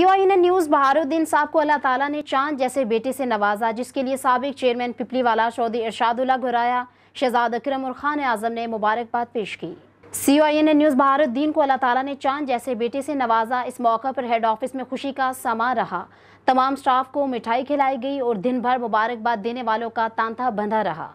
PY news Baharuddin साहब को अल्लाह ताला ने चांद जैसे बेटे से नवाजा जिसके लिए सबक चेयरमैन वाला चौधरी इरशादुल्ला घुराया शहजाद अक्रम और खान आजम ने मुबारकबाद पेश की सी ओ आई ने न्यूज़ बहारुद्दीन को अल्लाह ताला ने चांद जैसे बेटे से नवाजा इस मौका पर हेड ऑफिस में खुशी का समा रहा तमाम स्टाफ को मिठाई खिलाई गई और दिन भर मुबारकबाद देने वालों का तांता बंधा रहा